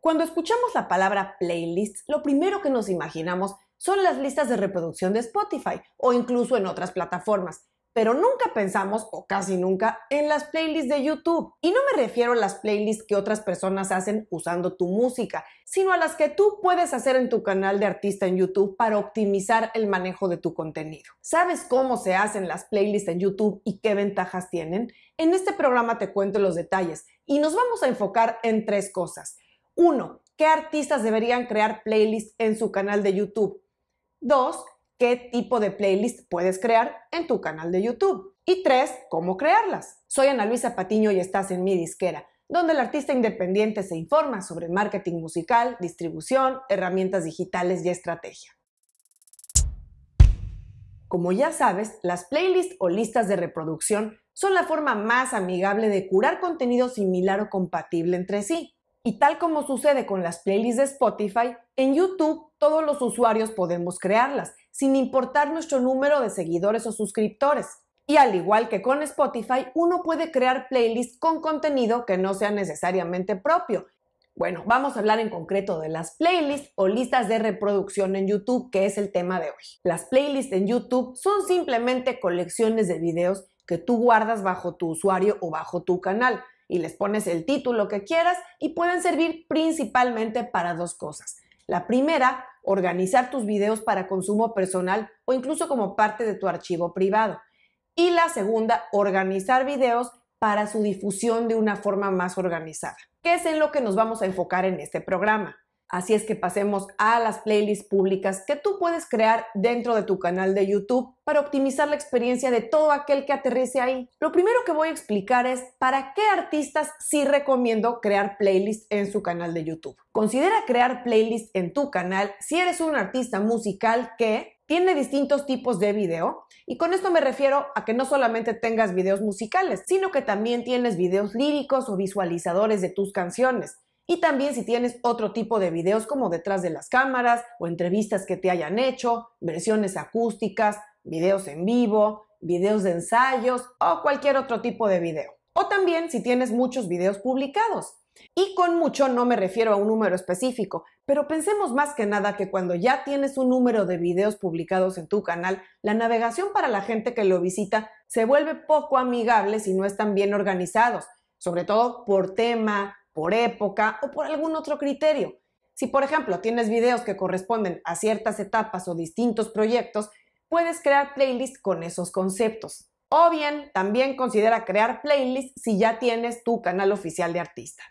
Cuando escuchamos la palabra playlist, lo primero que nos imaginamos son las listas de reproducción de Spotify o incluso en otras plataformas, pero nunca pensamos, o casi nunca, en las playlists de YouTube. Y no me refiero a las playlists que otras personas hacen usando tu música, sino a las que tú puedes hacer en tu canal de artista en YouTube para optimizar el manejo de tu contenido. ¿Sabes cómo se hacen las playlists en YouTube y qué ventajas tienen? En este programa te cuento los detalles y nos vamos a enfocar en tres cosas 1. ¿qué artistas deberían crear playlists en su canal de YouTube? 2. ¿qué tipo de playlist puedes crear en tu canal de YouTube? Y 3. ¿cómo crearlas? Soy Ana Luisa Patiño y estás en mi disquera donde el artista independiente se informa sobre marketing musical, distribución, herramientas digitales y estrategia. Como ya sabes, las playlists o listas de reproducción son la forma más amigable de curar contenido similar o compatible entre sí. Y tal como sucede con las playlists de Spotify, en YouTube todos los usuarios podemos crearlas, sin importar nuestro número de seguidores o suscriptores. Y al igual que con Spotify, uno puede crear playlists con contenido que no sea necesariamente propio. Bueno, vamos a hablar en concreto de las playlists o listas de reproducción en YouTube, que es el tema de hoy. Las playlists en YouTube son simplemente colecciones de videos que tú guardas bajo tu usuario o bajo tu canal y les pones el título que quieras y pueden servir principalmente para dos cosas. La primera, organizar tus videos para consumo personal o incluso como parte de tu archivo privado. Y la segunda, organizar videos para su difusión de una forma más organizada, ¿Qué es en lo que nos vamos a enfocar en este programa. Así es que pasemos a las playlists públicas que tú puedes crear dentro de tu canal de YouTube para optimizar la experiencia de todo aquel que aterrice ahí. Lo primero que voy a explicar es para qué artistas sí recomiendo crear playlists en su canal de YouTube. Considera crear playlists en tu canal si eres un artista musical que tiene distintos tipos de video y con esto me refiero a que no solamente tengas videos musicales, sino que también tienes videos líricos o visualizadores de tus canciones. Y también si tienes otro tipo de videos como detrás de las cámaras o entrevistas que te hayan hecho, versiones acústicas, videos en vivo, videos de ensayos o cualquier otro tipo de video. O también si tienes muchos videos publicados. Y con mucho no me refiero a un número específico, pero pensemos más que nada que cuando ya tienes un número de videos publicados en tu canal, la navegación para la gente que lo visita se vuelve poco amigable si no están bien organizados, sobre todo por tema, por época o por algún otro criterio. Si, por ejemplo, tienes videos que corresponden a ciertas etapas o distintos proyectos, puedes crear playlists con esos conceptos. O bien, también considera crear playlists si ya tienes tu canal oficial de artista.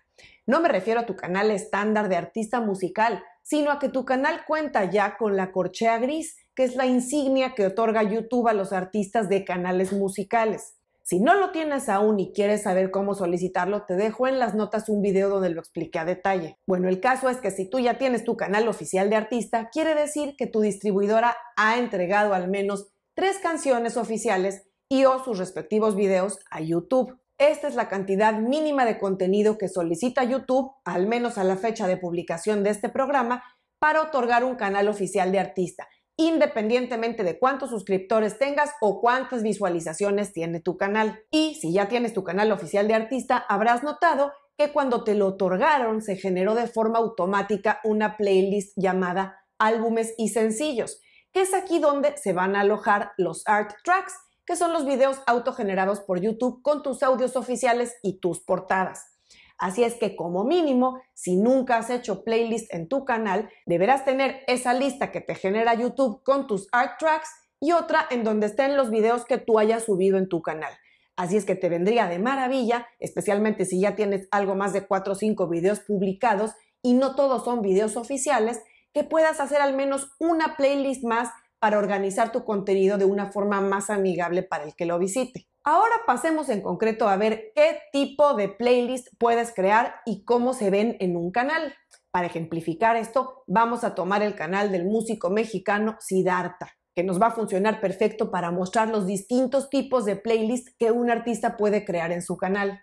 No me refiero a tu canal estándar de artista musical, sino a que tu canal cuenta ya con la corchea gris, que es la insignia que otorga YouTube a los artistas de canales musicales. Si no lo tienes aún y quieres saber cómo solicitarlo, te dejo en las notas un video donde lo expliqué a detalle. Bueno, el caso es que si tú ya tienes tu canal oficial de artista, quiere decir que tu distribuidora ha entregado al menos tres canciones oficiales y o sus respectivos videos a YouTube. Esta es la cantidad mínima de contenido que solicita YouTube, al menos a la fecha de publicación de este programa, para otorgar un canal oficial de artista independientemente de cuántos suscriptores tengas o cuántas visualizaciones tiene tu canal. Y si ya tienes tu canal oficial de artista, habrás notado que cuando te lo otorgaron se generó de forma automática una playlist llamada álbumes y sencillos, que es aquí donde se van a alojar los art tracks, que son los videos autogenerados por YouTube con tus audios oficiales y tus portadas. Así es que como mínimo, si nunca has hecho playlist en tu canal, deberás tener esa lista que te genera YouTube con tus art tracks y otra en donde estén los videos que tú hayas subido en tu canal. Así es que te vendría de maravilla, especialmente si ya tienes algo más de 4 o 5 videos publicados y no todos son videos oficiales, que puedas hacer al menos una playlist más para organizar tu contenido de una forma más amigable para el que lo visite. Ahora pasemos en concreto a ver qué tipo de playlist puedes crear y cómo se ven en un canal. Para ejemplificar esto, vamos a tomar el canal del músico mexicano Sidarta, que nos va a funcionar perfecto para mostrar los distintos tipos de playlist que un artista puede crear en su canal.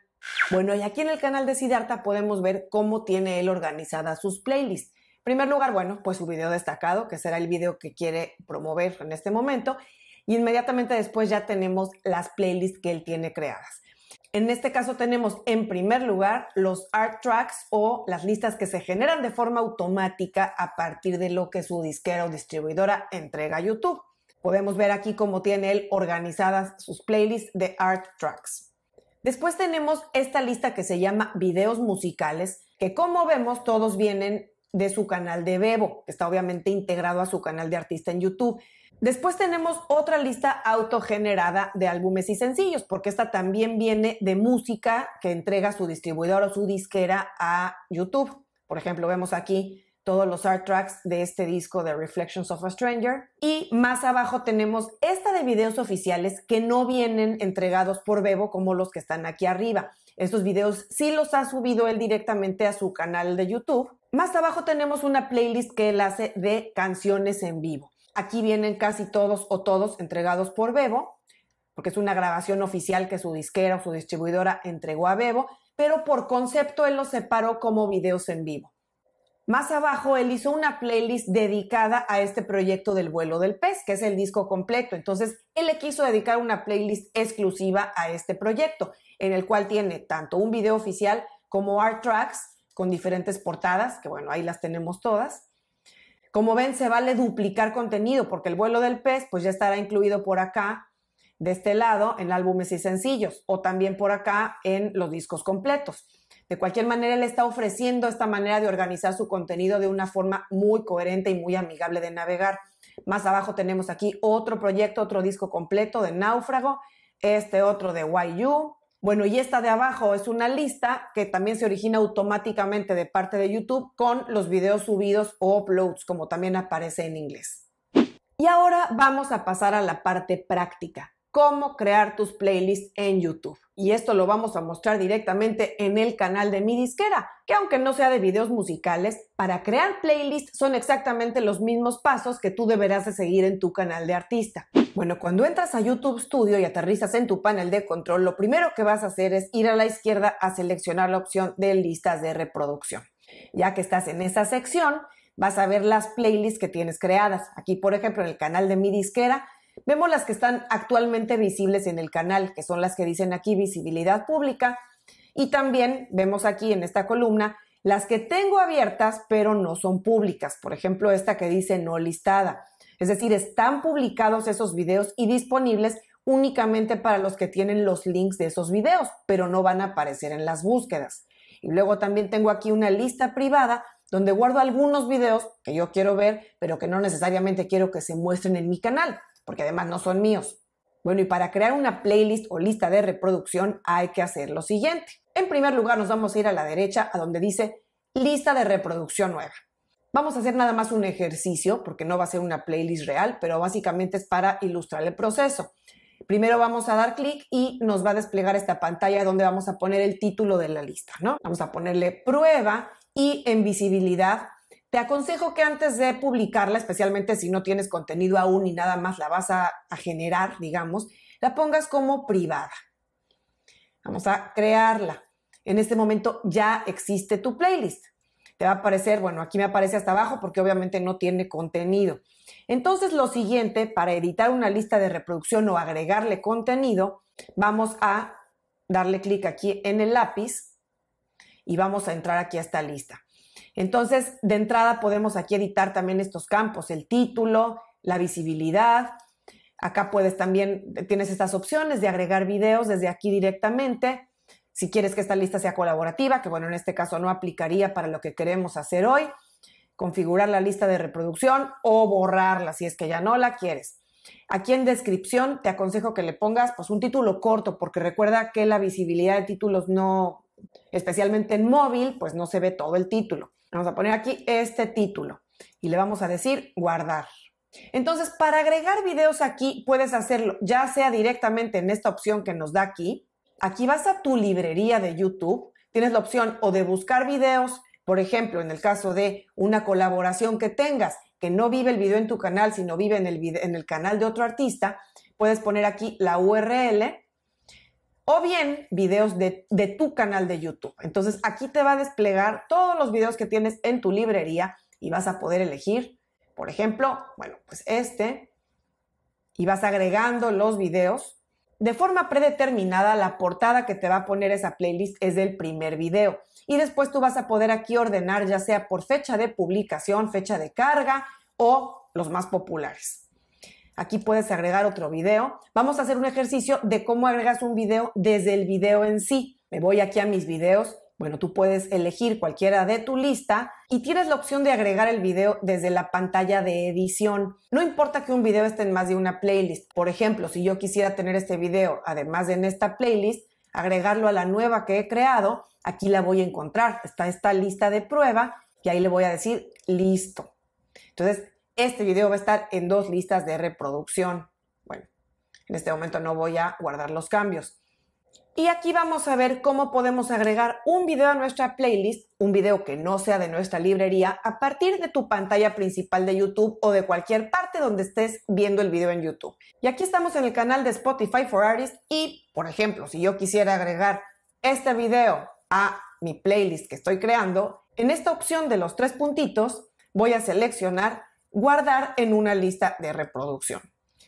Bueno, y aquí en el canal de Sidarta podemos ver cómo tiene él organizadas sus playlists. En primer lugar, bueno, pues su video destacado, que será el video que quiere promover en este momento y inmediatamente después ya tenemos las playlists que él tiene creadas. En este caso tenemos en primer lugar los art tracks o las listas que se generan de forma automática a partir de lo que su disquera o distribuidora entrega a YouTube. Podemos ver aquí cómo tiene él organizadas sus playlists de art tracks. Después tenemos esta lista que se llama videos musicales, que como vemos todos vienen de su canal de Bebo, que está obviamente integrado a su canal de artista en YouTube. Después tenemos otra lista autogenerada de álbumes y sencillos, porque esta también viene de música que entrega su distribuidor o su disquera a YouTube. Por ejemplo, vemos aquí todos los art tracks de este disco de Reflections of a Stranger. Y más abajo tenemos esta de videos oficiales que no vienen entregados por Bebo como los que están aquí arriba. Estos videos sí los ha subido él directamente a su canal de YouTube. Más abajo tenemos una playlist que él hace de canciones en vivo. Aquí vienen casi todos o todos entregados por Bebo, porque es una grabación oficial que su disquera o su distribuidora entregó a Bebo, pero por concepto él los separó como videos en vivo. Más abajo él hizo una playlist dedicada a este proyecto del vuelo del pez, que es el disco completo. Entonces él le quiso dedicar una playlist exclusiva a este proyecto, en el cual tiene tanto un video oficial como art tracks con diferentes portadas, que bueno, ahí las tenemos todas, como ven, se vale duplicar contenido porque el vuelo del pez pues ya estará incluido por acá, de este lado, en álbumes y sencillos o también por acá en los discos completos. De cualquier manera, él está ofreciendo esta manera de organizar su contenido de una forma muy coherente y muy amigable de navegar. Más abajo tenemos aquí otro proyecto, otro disco completo de Náufrago, este otro de YU, bueno, y esta de abajo es una lista que también se origina automáticamente de parte de YouTube con los videos subidos o uploads, como también aparece en inglés. Y ahora vamos a pasar a la parte práctica, cómo crear tus playlists en YouTube. Y esto lo vamos a mostrar directamente en el canal de mi disquera, que aunque no sea de videos musicales, para crear playlists son exactamente los mismos pasos que tú deberás de seguir en tu canal de artista. Bueno, cuando entras a YouTube Studio y aterrizas en tu panel de control, lo primero que vas a hacer es ir a la izquierda a seleccionar la opción de listas de reproducción. Ya que estás en esa sección, vas a ver las playlists que tienes creadas. Aquí, por ejemplo, en el canal de mi disquera, vemos las que están actualmente visibles en el canal, que son las que dicen aquí visibilidad pública. Y también vemos aquí en esta columna las que tengo abiertas, pero no son públicas. Por ejemplo, esta que dice no listada. Es decir, están publicados esos videos y disponibles únicamente para los que tienen los links de esos videos, pero no van a aparecer en las búsquedas. Y luego también tengo aquí una lista privada donde guardo algunos videos que yo quiero ver, pero que no necesariamente quiero que se muestren en mi canal, porque además no son míos. Bueno, y para crear una playlist o lista de reproducción hay que hacer lo siguiente. En primer lugar, nos vamos a ir a la derecha a donde dice lista de reproducción nueva. Vamos a hacer nada más un ejercicio, porque no va a ser una playlist real, pero básicamente es para ilustrar el proceso. Primero vamos a dar clic y nos va a desplegar esta pantalla donde vamos a poner el título de la lista, ¿no? Vamos a ponerle prueba y en visibilidad. Te aconsejo que antes de publicarla, especialmente si no tienes contenido aún y nada más la vas a generar, digamos, la pongas como privada. Vamos a crearla. En este momento ya existe tu playlist va a aparecer, bueno, aquí me aparece hasta abajo porque obviamente no tiene contenido. Entonces, lo siguiente, para editar una lista de reproducción o agregarle contenido, vamos a darle clic aquí en el lápiz y vamos a entrar aquí a esta lista. Entonces, de entrada podemos aquí editar también estos campos, el título, la visibilidad. Acá puedes también, tienes estas opciones de agregar videos desde aquí directamente, si quieres que esta lista sea colaborativa, que bueno, en este caso no aplicaría para lo que queremos hacer hoy, configurar la lista de reproducción o borrarla si es que ya no la quieres. Aquí en descripción te aconsejo que le pongas pues un título corto porque recuerda que la visibilidad de títulos no, especialmente en móvil, pues no se ve todo el título. Vamos a poner aquí este título y le vamos a decir guardar. Entonces, para agregar videos aquí puedes hacerlo ya sea directamente en esta opción que nos da aquí, Aquí vas a tu librería de YouTube, tienes la opción o de buscar videos, por ejemplo, en el caso de una colaboración que tengas, que no vive el video en tu canal, sino vive en el, en el canal de otro artista, puedes poner aquí la URL o bien videos de, tu canal de YouTube. Entonces aquí te va a desplegar todos los videos que tienes en tu librería y vas a poder elegir, por ejemplo, bueno, pues este, y vas agregando los videos de forma predeterminada la portada que te va a poner esa playlist es del primer video. Y después tú vas a poder aquí ordenar ya sea por fecha de publicación, fecha de carga o los más populares. Aquí puedes agregar otro video. Vamos a hacer un ejercicio de cómo agregas un video desde el video en sí. Me voy aquí a mis videos bueno, tú puedes elegir cualquiera de tu lista y tienes la opción de agregar el video desde la pantalla de edición. No importa que un video esté en más de una playlist. Por ejemplo, si yo quisiera tener este video además de en esta playlist, agregarlo a la nueva que he creado, aquí la voy a encontrar. Está esta lista de prueba y ahí le voy a decir listo. Entonces, este video va a estar en dos listas de reproducción. Bueno, en este momento no voy a guardar los cambios. Y aquí vamos a ver cómo podemos agregar un video a nuestra playlist, un video que no sea de nuestra librería, a partir de tu pantalla principal de YouTube o de cualquier parte donde estés viendo el video en YouTube. Y aquí estamos en el canal de Spotify for Artists y, por ejemplo, si yo quisiera agregar este video a mi playlist que estoy creando, en esta opción de los tres puntitos voy a seleccionar guardar en una lista de reproducción.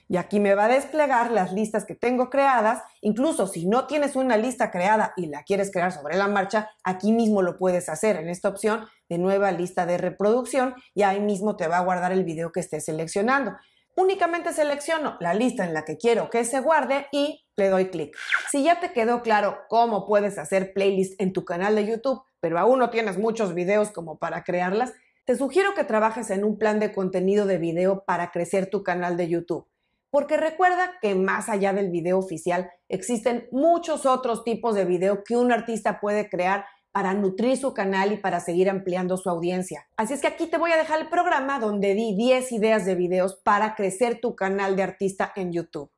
Y aquí me va a desplegar las listas que tengo creadas. Incluso si no tienes una lista creada y la quieres crear sobre la marcha, aquí mismo lo puedes hacer en esta opción de nueva lista de reproducción y ahí mismo te va a guardar el video que estés seleccionando. Únicamente selecciono la lista en la que quiero que se guarde y le doy clic. Si ya te quedó claro cómo puedes hacer playlists en tu canal de YouTube, pero aún no tienes muchos videos como para crearlas, te sugiero que trabajes en un plan de contenido de video para crecer tu canal de YouTube porque recuerda que más allá del video oficial existen muchos otros tipos de video que un artista puede crear para nutrir su canal y para seguir ampliando su audiencia. Así es que aquí te voy a dejar el programa donde di 10 ideas de videos para crecer tu canal de artista en YouTube.